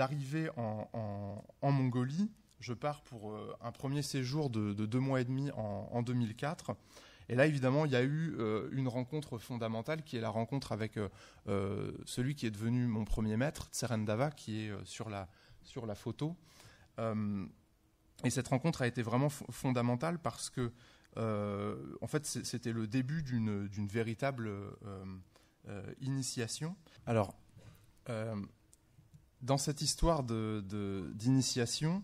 l'arrivée en, Mongolie, je pars pour euh, un premier séjour de, deux mois et demi en, 2004. Et là, évidemment, il y a eu euh, une rencontre fondamentale qui est la rencontre avec euh, celui qui est devenu mon premier maître, Tserendava, qui est sur la, sur la photo. et cette rencontre a été vraiment fondamentale parce que en fait, c'était le début d'une véritable initiation. Alors, dans cette histoire d'initiation,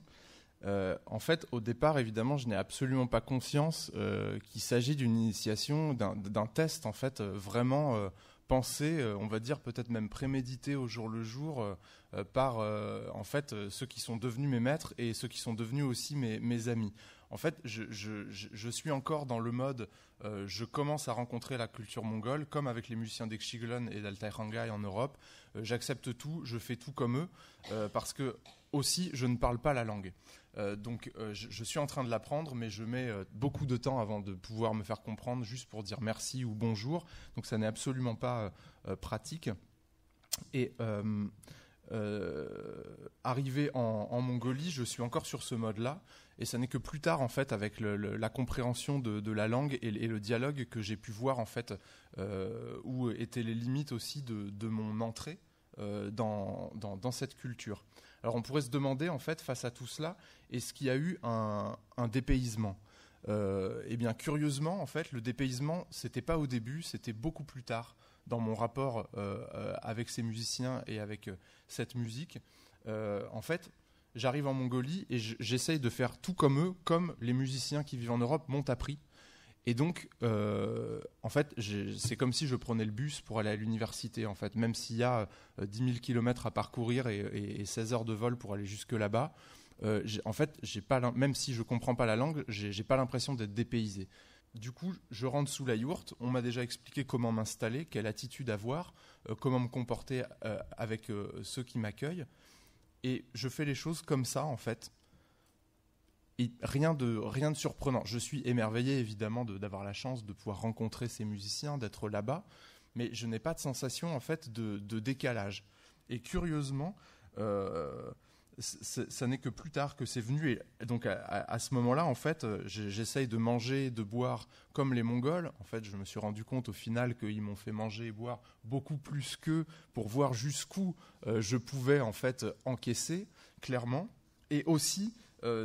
euh, en fait, au départ, évidemment, je n'ai absolument pas conscience euh, qu'il s'agit d'une initiation, d'un test, en fait, euh, vraiment pensé, on va dire peut-être même prémédité au jour le jour par, en fait, ceux qui sont devenus mes maîtres et ceux qui sont devenus aussi mes amis en fait, je, suis encore dans le mode, euh, je commence à rencontrer la culture mongole, comme avec les musiciens d'Ekshiglen et d'Altai en Europe. Euh, j'accepte tout, je fais tout comme eux, euh, parce que aussi, je ne parle pas la langue. donc, je, je, suis en train de l'apprendre, mais je mets beaucoup de temps avant de pouvoir me faire comprendre, juste pour dire merci ou bonjour. Donc, ça n'est absolument pas pratique. Et euh, arrivé en, Mongolie, je suis encore sur ce mode-là. Et ce n'est que plus tard, en fait, avec la compréhension de, la langue et, le dialogue que j'ai pu voir, en fait, euh, où étaient les limites aussi de, mon entrée euh, dans, cette culture. Alors, on pourrait se demander, en fait, face à tout cela, est-ce qu'il y a eu un, dépaysement Eh bien, curieusement, en fait, le dépaysement, c'était pas au début, c'était beaucoup plus tard dans mon rapport euh, euh, avec ces musiciens et avec euh, cette musique, en fait, j'arrive en Mongolie et j'essaye de faire tout comme eux, comme les musiciens qui vivent en Europe m'ont appris. Et donc, en fait, c'est comme si je prenais le bus pour aller à l'université, en fait, même s'il y a 10 000 km à parcourir et, 16 heures de vol pour aller jusque là-bas. en fait, pas, même si je comprends pas la langue, j'ai pas l'impression d'être dépaysé. Du coup, je rentre sous la yourte. On m'a déjà expliqué comment m'installer, quelle attitude avoir, euh, comment me comporter euh, avec euh, ceux qui m'accueillent. Et je fais les choses comme ça, en fait. Et rien de, rien de surprenant. Je suis émerveillé, évidemment, d'avoir la chance de pouvoir rencontrer ces musiciens, d'être là-bas. Mais je n'ai pas de sensation, en fait, de, décalage. Et curieusement, ça n'est que plus tard que c'est venu. Et donc à, ce moment-là, en fait, euh, j'essaye de manger, de boire comme les Mongols. En fait, je me suis rendu compte au final qu'ils m'ont fait manger et boire beaucoup plus qu'eux pour voir jusqu'où euh, je pouvais en fait euh, encaisser, clairement. Et aussi,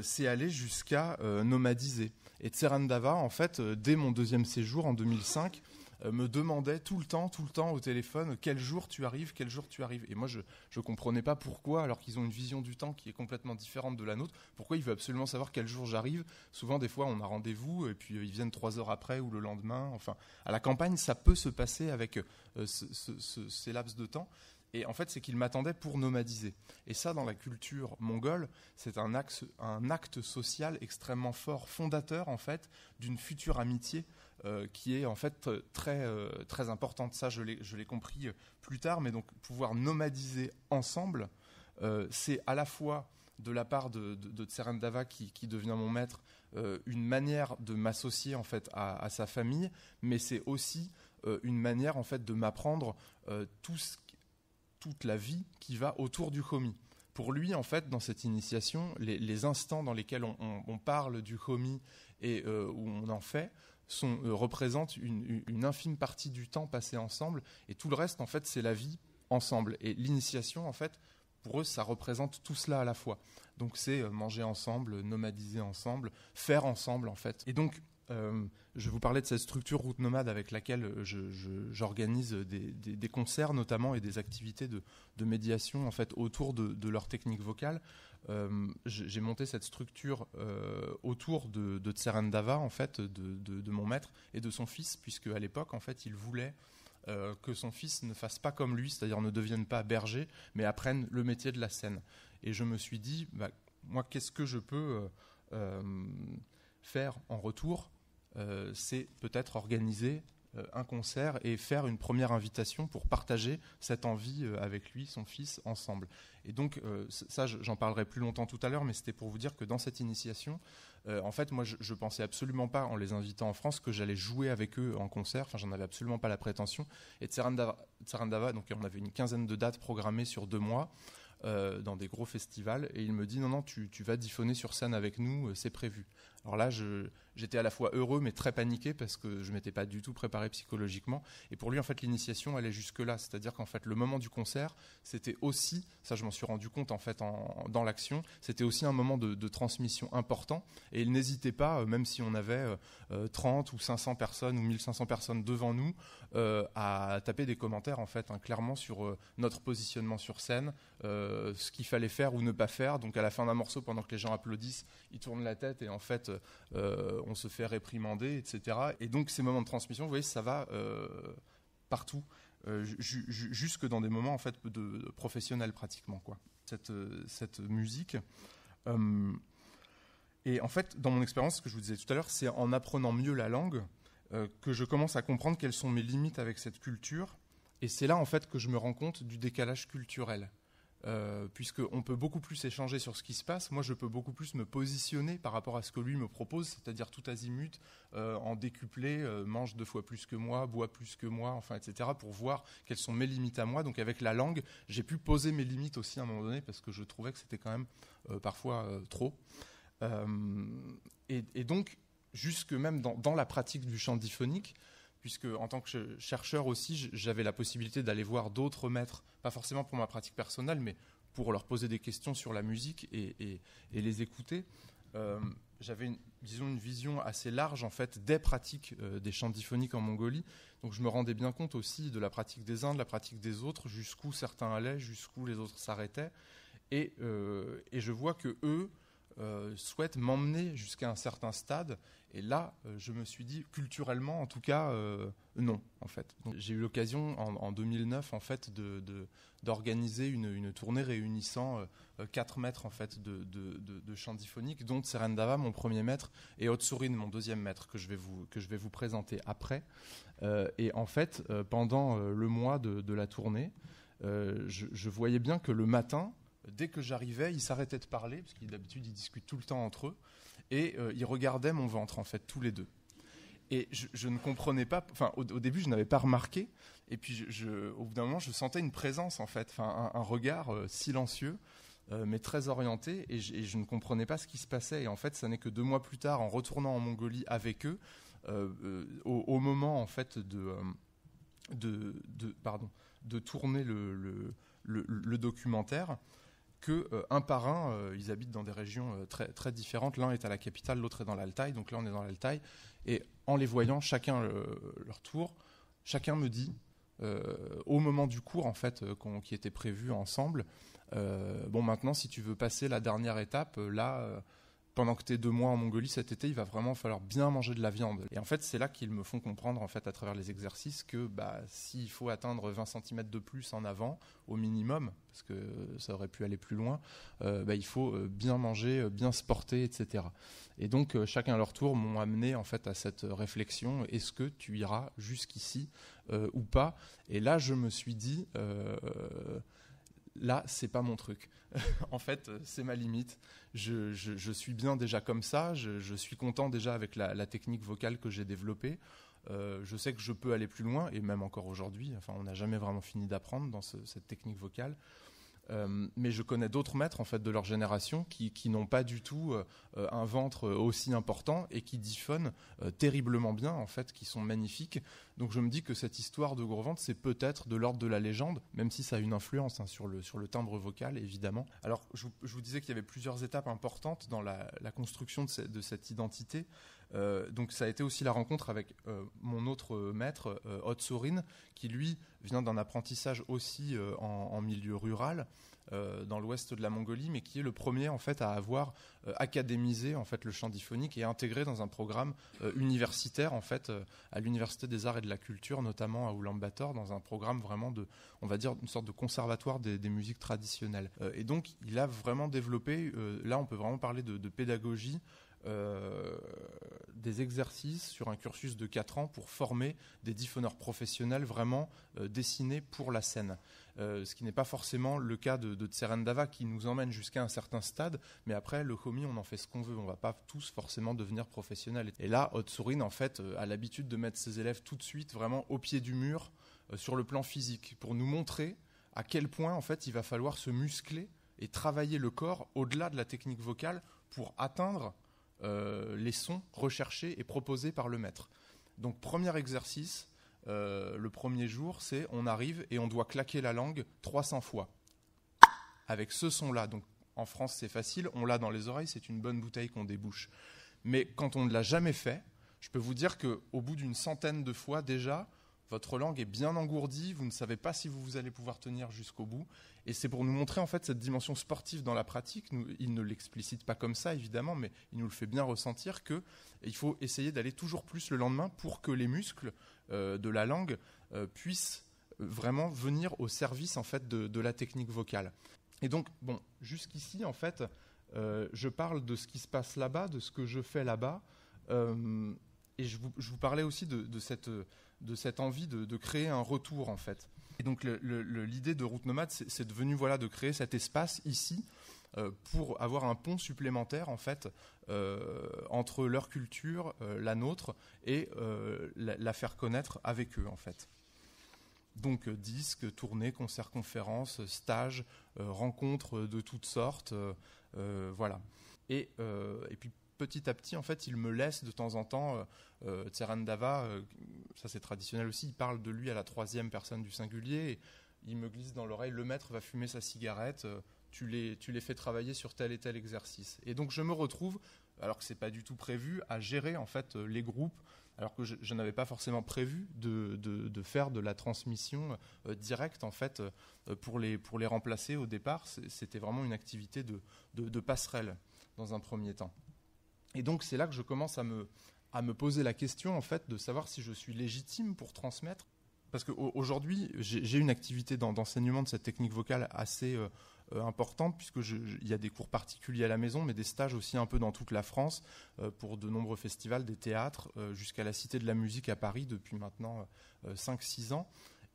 c'est aller jusqu'à nomadiser. Et Tserandava, en fait, dès mon deuxième séjour en 2005, euh, me demandait tout le temps, tout le temps au téléphone, quel jour tu arrives, quel jour tu arrives. Et moi, je ne comprenais pas pourquoi, alors qu'ils ont une vision du temps qui est complètement différente de la nôtre, pourquoi ils veulent absolument savoir quel jour j'arrive. Souvent, des fois, on a rendez-vous et puis euh, ils viennent trois heures après ou le lendemain. Enfin, à la campagne, ça peut se passer avec euh, ces laps de temps. Et en fait, c'est qu'ils m'attendaient pour nomadiser. Et ça, dans la culture mongole, c'est un, un acte social extrêmement fort, fondateur en fait, d'une future amitié euh, qui est en fait euh, très euh, très importante. Ça, je l'ai compris plus tard, mais donc pouvoir nomadiser ensemble, c'est à la fois de la part de, de, Tserendava qui, devient mon maître, une manière de m'associer en fait à, sa famille, mais c'est aussi une manière en fait de m'apprendre toute la vie qui va autour du homi. Pour lui, en fait, dans cette initiation, les, instants dans lesquels on, on parle du homi et où on en fait, euh, représentent une, infime partie du temps passé ensemble, et tout le reste, en fait, c'est la vie ensemble. Et l'initiation, en fait, pour eux, ça représente tout cela à la fois. Donc c'est euh, manger ensemble, nomadiser ensemble, faire ensemble, en fait. Et donc, euh, je vous parlais de cette structure route nomade avec laquelle j'organise des, concerts notamment et des activités de, médiation en fait autour de leur technique vocale. Euh, j'ai monté cette structure euh, autour de, Tserendava, en fait, de, mon maître et de son fils, puisque à l'époque, en fait, il voulait euh, que son fils ne fasse pas comme lui, c'est-à-dire ne devienne pas berger, mais apprenne le métier de la scène. Et je me suis dit, bah, moi, qu'est-ce que je peux faire en retour C'est peut-être organiser euh, un concert et faire une première invitation pour partager cette envie euh, avec lui, son fils, ensemble. Et donc, euh, ça, j'en parlerai plus longtemps tout à l'heure, mais c'était pour vous dire que dans cette initiation, en fait, moi, je, ne pensais absolument pas, en les invitant en France, que j'allais jouer avec eux en concert. Enfin, j'en avais absolument pas la prétention. Et Tsarandava, donc on avait une quinzaine de dates programmées sur deux mois. dans des gros festivals et il me dit non non tu, tu vas diffonner sur scène avec nous c'est prévu alors là, j'étais à la fois heureux mais très paniqué parce que je m'étais pas du tout préparé psychologiquement. Et pour lui, en fait, l'initiation, elle est jusque là, c'est-à-dire qu'en fait, le moment du concert, c'était aussi, ça, je m'en suis rendu compte en fait dans l'action, c'était aussi un moment de, transmission important. Et il n'hésitait pas, euh, même si on avait 30 euh, euh, ou 500 personnes ou 1500 personnes devant nous, à taper des commentaires en fait hein, clairement sur notre positionnement sur scène, ce qu'il fallait faire ou ne pas faire. Donc à la fin d'un morceau, pendant que les gens applaudissent, il tourne la tête et en fait euh, on se fait réprimander, etc. Et donc ces moments de transmission, vous voyez, ça va euh, partout, euh, jusque dans des moments en fait de, professionnels pratiquement quoi. Cette, cette musique. et en fait, dans mon expérience, ce que je vous disais tout à l'heure, c'est en apprenant mieux la langue que je commence à comprendre quelles sont mes limites avec cette culture. Et c'est là en fait que je me rends compte du décalage culturel. Euh, puisqu'on peut beaucoup plus échanger sur ce qui se passe. Moi, je peux beaucoup plus me positionner par rapport à ce que lui me propose, c'est-à-dire tout azimut, euh, en décuplé, euh, mange deux fois plus que moi, boit plus que moi, enfin, etc., pour voir quelles sont mes limites à moi. Donc, avec la langue, j'ai pu poser mes limites aussi à un moment donné, parce que je trouvais que c'était quand même parfois trop. Et, donc, jusque même dans, dans la pratique du chant diphonique, puisque en tant que chercheur aussi, j'avais la possibilité d'aller voir d'autres maîtres, pas forcément pour ma pratique personnelle, mais pour leur poser des questions sur la musique et, les écouter. Euh, j'avais, une, disons, une vision assez large en fait des pratiques euh, des chants diphoniques en Mongolie. Donc je me rendais bien compte aussi de la pratique des uns, de la pratique des autres, jusqu'où certains allaient, jusqu'où les autres s'arrêtaient. Et, euh, et je vois que eux, euh, souhaite m'emmener jusqu'à un certain stade. Et là, euh, je me suis dit, culturellement en tout cas, euh, non, en fait. J'ai eu l'occasion en, 2009, en fait, d'organiser de, d'organiser une, une, tournée réunissant quatre maîtres en fait de, de, de chant diphonique, dont Serendava, mon premier maître, et Otsurin, mon deuxième maître, que je vais vous, que je vais vous présenter après. et en fait, pendant le mois de, la tournée, je voyais bien que le matin, dès que j'arrivais, ils s'arrêtaient de parler, parce qu'ils d'habitude ils discutent tout le temps entre eux, et euh, ils regardaient mon ventre en fait, tous les deux. Et je, ne comprenais pas, enfin au, début je n'avais pas remarqué, et puis au bout d'un moment je sentais une présence en fait, un, regard euh, silencieux, euh, mais très orienté, et, je, ne comprenais pas ce qui se passait. Et en fait, ça n'est que deux mois plus tard, en retournant en Mongolie avec eux, au, moment en fait de, de, de pardon, de tourner le, le documentaire, que euh, un par un, euh, ils habitent dans des régions euh, très, différentes. L'un est à la capitale, l'autre est dans l'Altaï. Donc là, on est dans l'Altaï. Et en les voyant, chacun leur tour, chacun me dit, au moment du cours, en fait, qui était prévu ensemble, bon, maintenant, si tu veux passer la dernière étape, là pendant que tu es deux mois en Mongolie cet été, il va vraiment falloir bien manger de la viande. Et en fait, c'est là qu'ils me font comprendre, en fait, à travers les exercices, que bah, s'il faut atteindre 20 cm de plus en avant, au minimum, parce que ça aurait pu aller plus loin, euh, bah, il faut euh, bien manger, euh, bien se porter, etc. Et donc, chacun à leur tour m'ont amené, en fait, à cette réflexion, est-ce que tu iras jusqu'ici ou pas Et là, je me suis dit là, c'est pas mon truc. en fait, euh, c'est ma limite. Je, suis bien déjà comme ça, je, suis content déjà avec la, technique vocale que j'ai développée. Euh, je sais que je peux aller plus loin, et même encore aujourd'hui, on n'a jamais vraiment fini d'apprendre dans cette technique vocale. Euh, mais je connais d'autres maîtres en fait de leur génération qui, n'ont pas du tout euh, un ventre euh, aussi important et qui diffonnent terriblement bien en fait, qui sont magnifiques. Donc je me dis que cette histoire de gros ventre, c'est peut-être de l'ordre de la légende, même si ça a une influence hein, sur le timbre vocal évidemment. Alors je, vous disais qu'il y avait plusieurs étapes importantes dans la, construction de cette identité. Euh, donc ça a été aussi la rencontre avec euh, mon autre maître, Hot euh, qui lui vient d'un apprentissage aussi en, milieu rural. dans l'ouest de la Mongolie, mais qui est le premier en fait à avoir académisé en fait le chant diphonique et intégré dans un programme universitaire en fait à l'université des arts et de la culture, notamment à Ulaanbaatar, dans un programme vraiment de, on va dire une sorte de conservatoire des, musiques traditionnelles. et donc il a vraiment développé, là on peut vraiment parler de pédagogie euh, des exercices sur un cursus de 4 ans pour former des diffonneurs professionnels vraiment euh, dessinés pour la scène. Euh, ce qui n'est pas forcément le cas de, de Tserendava qui nous emmène jusqu'à un certain stade, mais après, le commis on en fait ce qu'on veut, on ne va pas tous forcément devenir professionnels. Et là, Otsurin, en fait, a l'habitude de mettre ses élèves tout de suite vraiment au pied du mur sur le plan physique pour nous montrer à quel point, en fait, il va falloir se muscler et travailler le corps au-delà de la technique vocale pour atteindre euh, les sons recherchés et proposés par le maître. Donc premier exercice, euh, le premier jour, c'est on arrive et on doit claquer la langue 300 fois. Avec ce son-là, donc en France c'est facile, on l'a dans les oreilles, c'est une bonne bouteille qu'on débouche. Mais quand on ne l'a jamais fait, je peux vous dire qu'au bout d'une centaine de fois déjà, votre langue est bien engourdie, vous ne savez pas si vous, vous allez pouvoir tenir jusqu'au bout. Et c'est pour nous montrer en fait cette dimension sportive dans la pratique. il ne l'explicite pas comme ça évidemment, mais il nous le fait bien ressentir que il faut essayer d'aller toujours plus le lendemain pour que les muscles euh, de la langue euh, puissent euh, vraiment venir au service en fait de, la technique vocale. Et donc bon, jusqu'ici en fait, je parle de ce qui se passe là-bas, de ce que je fais là-bas. et je vous, parlais aussi de cette de cette envie de, créer un retour en fait. Et donc l'idée de route nomade, c'est devenu voilà de créer cet espace ici euh, pour avoir un pont supplémentaire en fait euh, entre leur culture, euh, la nôtre, et la, faire connaître avec eux en fait. Donc disques, tournées, concerts, conférences, stages, rencontres de toutes sortes, voilà. Et, et puis petit à petit, en fait, il me laisse de temps en temps euh, euh Tserandava, euh, ça c'est traditionnel aussi, il parle de lui à la troisième personne du singulier, il me glisse dans l'oreille, le maître va fumer sa cigarette, euh, tu, les, tu les fais travailler sur tel et tel exercice. Et donc je me retrouve, alors que ce n'est pas du tout prévu, à gérer en fait les groupes, alors que je, n'avais pas forcément prévu de, faire de la transmission directe en fait pour, les, pour les remplacer au départ. C'était vraiment une activité de, passerelle dans un premier temps. Et donc c'est là que je commence à me, poser la question en fait de savoir si je suis légitime pour transmettre. Parce qu'aujourd'hui, j'ai une activité d'enseignement de cette technique vocale assez euh, euh, importante, puisqu'il y a des cours particuliers à la maison, mais des stages aussi un peu dans toute la France, euh, pour de nombreux festivals, des théâtres, jusqu'à la Cité de la musique à Paris depuis maintenant 5-6 ans.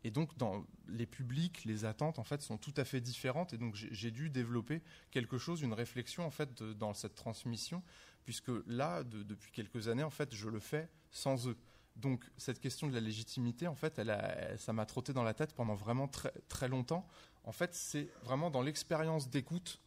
Et donc, dans les publics, les attentes, en fait, sont tout à fait différentes. Et donc, j'ai dû développer quelque chose, une réflexion, en fait, dans cette transmission, puisque là, depuis quelques années, en fait, je le fais sans eux. Donc, cette question de la légitimité, en fait, elle ça m'a trotté dans la tête pendant vraiment très, très longtemps. En fait, c'est vraiment dans l'expérience d'écoute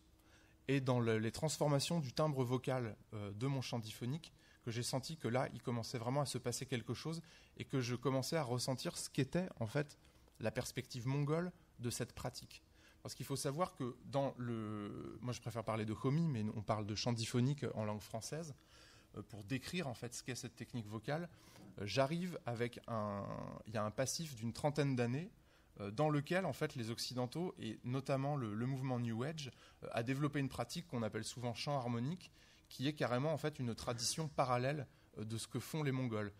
et dans les transformations du timbre vocal euh, de mon chant diphonique j'ai senti que là, il commençait vraiment à se passer quelque chose et que je commençais à ressentir ce qu'était en fait la perspective mongole de cette pratique. Parce qu'il faut savoir que dans le... Moi, je préfère parler de homie mais on parle de chant diphonique en langue française. Euh, pour décrire en fait ce qu'est cette technique vocale, euh, j'arrive avec un... Il y a un passif d'une trentaine d'années euh, dans lequel en fait les occidentaux et notamment le, le mouvement New Age a développé une pratique qu'on appelle souvent chant harmonique qui est carrément en fait une tradition parallèle euh, de ce que font les Mongols.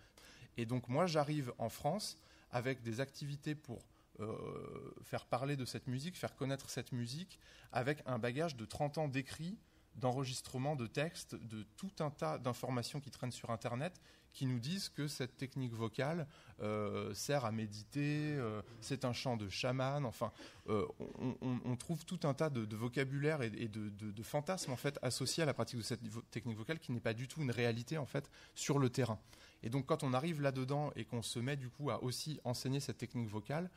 Et donc moi j'arrive en France avec des activités pour euh, faire parler de cette musique, faire connaître cette musique, avec un bagage de 30 ans d'écrits, d'enregistrements, de textes, de tout un tas d'informations qui traînent sur Internet, qui nous disent que cette technique vocale euh, sert à méditer, euh, c'est un chant de chaman. Enfin, euh, on, trouve tout un tas de, vocabulaire et, de, fantasmes en fait associés à la pratique de cette technique vocale qui n'est pas du tout une réalité en fait sur le terrain. Et donc quand on arrive là-dedans et qu'on se met du coup à aussi enseigner cette technique vocale,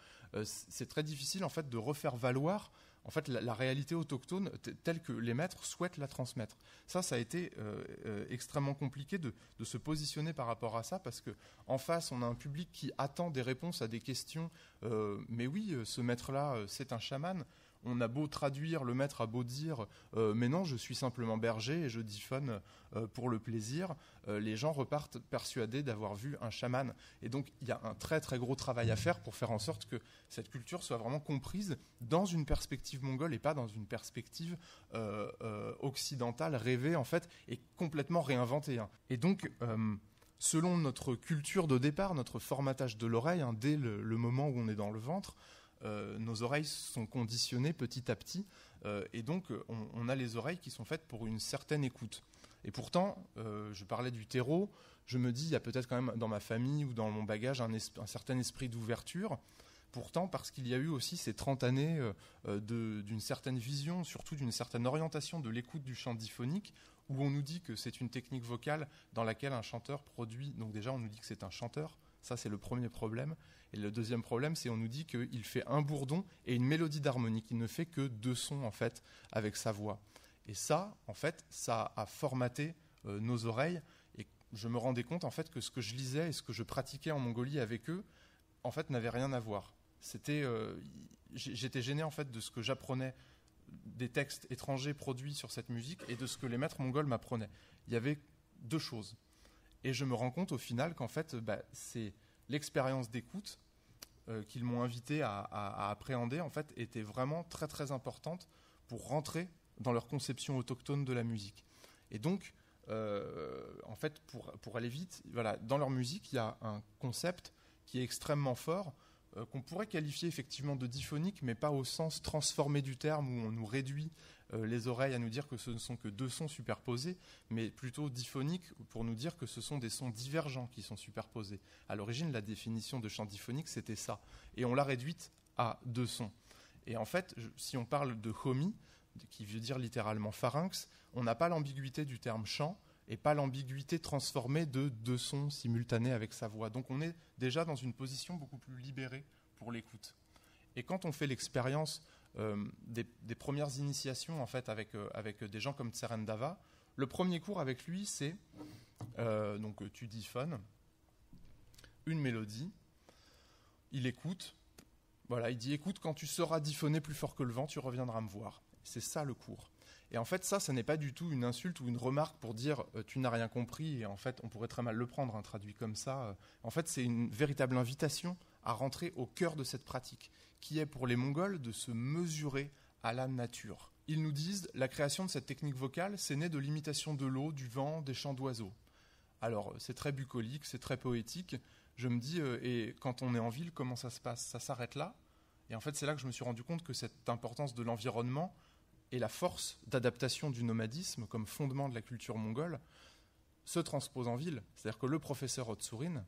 c'est très difficile en fait de refaire valoir en fait la, réalité autochtone telle que les maîtres souhaitent la transmettre. Ça, ça a été euh, euh, extrêmement compliqué de, se positionner par rapport à ça parce que en face, on a un public qui attend des réponses à des questions. Euh, mais oui, ce maître-là, c'est un chaman on a beau traduire, le maître a beau dire euh, mais non, je suis simplement berger et je diffonne euh, pour le plaisir, euh, les gens repartent persuadés d'avoir vu un chaman. Et donc il y a un très très gros travail à faire pour faire en sorte que cette culture soit vraiment comprise dans une perspective mongole et pas dans une perspective occidentale rêvée en fait et complètement réinventée. Hein. Et donc selon notre culture de départ, notre formatage de l'oreille, hein, dès le, moment où on est dans le ventre, euh, nos oreilles sont conditionnées petit à petit, euh, et donc euh, on, a les oreilles qui sont faites pour une certaine écoute. Et pourtant, je parlais du terreau, je me dis, il y a peut-être quand même dans ma famille ou dans mon bagage un, un certain esprit d'ouverture. Pourtant, parce qu'il y a eu aussi ces 30 années d'une certaine vision, surtout d'une certaine orientation de l'écoute du chant diphonique, où on nous dit que c'est une technique vocale dans laquelle un chanteur produit. Donc déjà, on nous dit que c'est un chanteur. Ça, c'est le premier problème. Et le deuxième problème, c'est on nous dit qu'il fait un bourdon et une mélodie d'harmonie, Il ne fait que deux sons, en fait, avec sa voix. Et ça, en fait, ça a formaté euh, nos oreilles. Et je me rendais compte, en fait, que ce que je lisais et ce que je pratiquais en Mongolie avec eux, en fait, n'avait rien à voir. C'était, euh, j'étais gêné, en fait, de ce que j'apprenais des textes étrangers produits sur cette musique et de ce que les maîtres mongols m'apprenaient. Il y avait deux choses. Et je me rends compte au final qu'en fait, bah, c'est l'expérience d'écoute euh, qu'ils m'ont invité à, appréhender, en fait, était vraiment très très importante pour rentrer dans leur conception autochtone de la musique. Et donc, euh, en fait, pour, aller vite, dans leur musique, il y a un concept qui est extrêmement fort, euh, qu'on pourrait qualifier effectivement de diphonique, mais pas au sens transformé du terme où on nous réduit euh, les oreilles à nous dire que ce ne sont que deux sons superposés, mais plutôt diphoniques pour nous dire que ce sont des sons divergents qui sont superposés. À l'origine, la définition de chant diphonique, c'était ça. Et on l'a réduite à deux sons. Et en fait, si on parle de homi qui veut dire littéralement pharynx, on n'a pas l'ambiguïté du terme chant et pas l'ambiguïté transformée de deux sons simultanés avec sa voix. Donc on est déjà dans une position beaucoup plus libérée pour l'écoute. Et quand on fait l'expérience euh, des, premières initiations en fait avec, euh, des gens comme Tserendava. Le premier cours avec lui, c'est euh, donc tu dis une mélodie, il écoute, voilà, il dit écoute, quand tu sauras diphoner plus fort que le vent, tu reviendras me voir. C'est ça le cours. Et en fait, ça, ça n'est pas du tout une insulte ou une remarque pour dire tu n'as rien compris. Et en fait, on pourrait très mal le prendre, un traduit comme ça. En fait, c'est une véritable invitation à rentrer au cœur de cette pratique qui est pour les Mongols de se mesurer à la nature. Ils nous disent la création de cette technique vocale, c'est né de l'imitation de l'eau, du vent, des chants d'oiseaux. Alors, euh, c'est très bucolique, c'est très poétique. Je me dis, euh, et quand on est en ville, comment ça se passe Ça s'arrête là Et en fait, c'est là que je me suis rendu compte que cette importance de l'environnement et la force d'adaptation du nomadisme comme fondement de la culture mongole se transpose en ville. C'est-à-dire que le professeur Otsurin,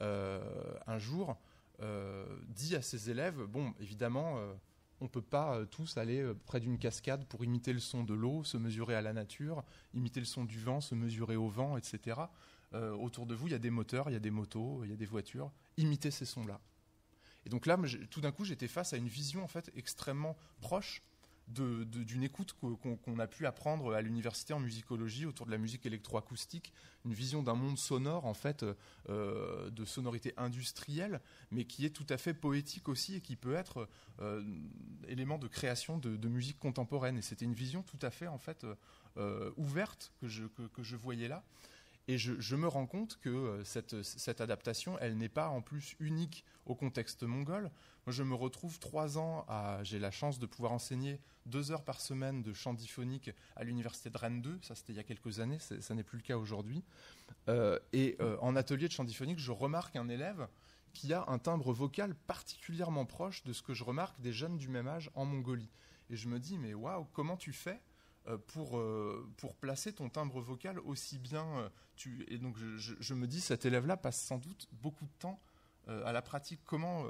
euh, un jour, euh, dit à ses élèves, bon, évidemment, euh, on ne peut pas euh, tous aller près d'une cascade pour imiter le son de l'eau, se mesurer à la nature, imiter le son du vent, se mesurer au vent, etc. autour de vous, il y a des moteurs, il y a des motos, il y a des voitures. Imitez ces sons-là. Et donc là, tout d'un coup, j'étais face à une vision en fait extrêmement proche d'une écoute qu'on a pu apprendre à l'université en musicologie autour de la musique électroacoustique, une vision d'un monde sonore en fait euh, de sonorité industrielle, mais qui est tout à fait poétique aussi et qui peut être euh, élément de création de, musique contemporaine. Et c'était une vision tout à fait en fait euh, ouverte que je, voyais là. Et je, me rends compte que cette adaptation, elle n'est pas en plus unique au contexte mongol je me retrouve trois ans à, j'ai la chance de pouvoir enseigner deux heures par semaine de chant diphonique à l'université de Rennes 2. Ça, c'était il y a quelques années. Ça n'est plus le cas aujourd'hui. Euh, et euh, en atelier de chant diphonique, je remarque un élève qui a un timbre vocal particulièrement proche de ce que je remarque des jeunes du même âge en Mongolie. Et je me dis, mais waouh, comment tu fais euh, pour, pour placer ton timbre vocal aussi bien. et donc je, me dis, cet élève-là passe sans doute beaucoup de temps à la pratique. Comment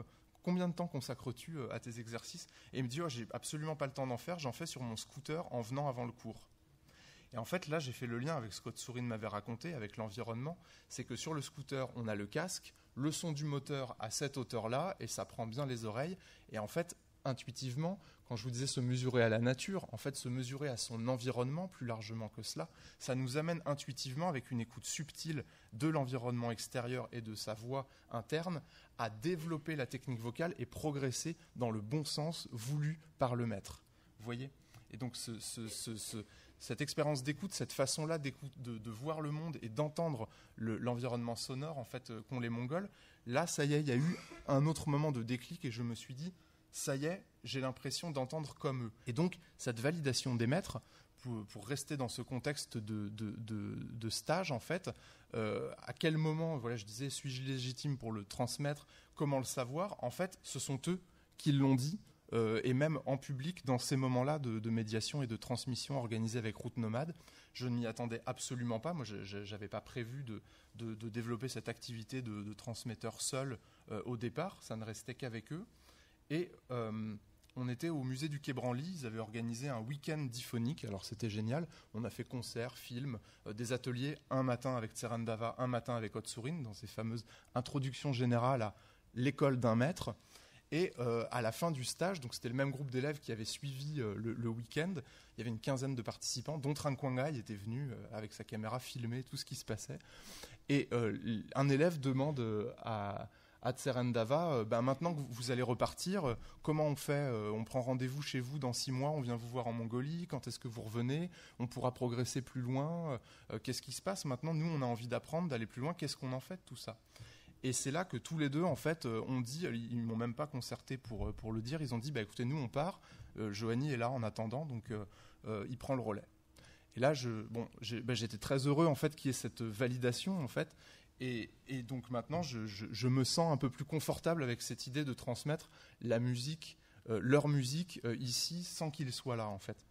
combien de temps consacres-tu euh, à tes exercices Et me dit, oh, j'ai absolument pas le temps d'en faire, j'en fais sur mon scooter en venant avant le cours. Et en fait, là, j'ai fait le lien avec ce que Sourine m'avait raconté, avec l'environnement. C'est que sur le scooter, on a le casque, le son du moteur à cette hauteur-là, et ça prend bien les oreilles. Et en fait, intuitivement, quand je vous disais se mesurer à la nature, en fait se mesurer à son environnement plus largement que cela, ça nous amène intuitivement, avec une écoute subtile de l'environnement extérieur et de sa voix interne, à développer la technique vocale et progresser dans le bon sens voulu par le maître. Vous voyez Et donc cette expérience d'écoute, cette façon-là de, de, voir le monde et d'entendre l'environnement sonore en fait euh, qu'ont les Mongols, là, ça y est, il y a eu un autre moment de déclic et je me suis dit, ça y est, j'ai l'impression d'entendre comme eux. Et donc, cette validation des maîtres, pour, rester dans ce contexte de, de, stage, en fait, euh, à quel moment, voilà, je disais, suis-je légitime pour le transmettre Comment le savoir En fait, ce sont eux qui l'ont dit, euh, et même en public dans ces moments-là de, médiation et de transmission organisée avec Route Nomade. Je ne m'y attendais absolument pas. Moi, je n'avais pas prévu de, de, développer cette activité de, transmetteur seul euh, au départ. Ça ne restait qu'avec eux. Et on était au musée du Quai Branly, ils avaient organisé un week-end diphonique, alors c'était génial, on a fait concert, film, euh, des ateliers, un matin avec Tserandava, un matin avec Otsurin, dans ces fameuses introductions générales à l'école d'un maître. Et euh, à la fin du stage, donc c'était le même groupe d'élèves qui avait suivi euh, le, week-end, il y avait une quinzaine de participants, dont il était venu avec sa caméra filmer tout ce qui se passait. Et un élève demande à, à euh, ben maintenant que vous allez repartir, euh, comment on fait euh, On prend rendez-vous chez vous dans six mois, on vient vous voir en Mongolie, quand est-ce que vous revenez On pourra progresser plus loin Qu'est-ce qui se passe maintenant Nous, on a envie d'apprendre, d'aller plus loin, qu'est-ce qu'on en fait de tout ça et c'est là que tous les deux, en fait, ont dit, ils m'ont même pas concerté pour, pour le dire, ils ont dit, bah, écoutez, nous, on part, euh, est là en attendant, donc il prend le relais. Et là, bon, ben, j'étais très heureux en fait qu'il y ait cette validation en fait, et, donc maintenant, je, me sens un peu plus confortable avec cette idée de transmettre la musique, euh, leur musique, euh, ici, sans qu'ils soient là, en fait.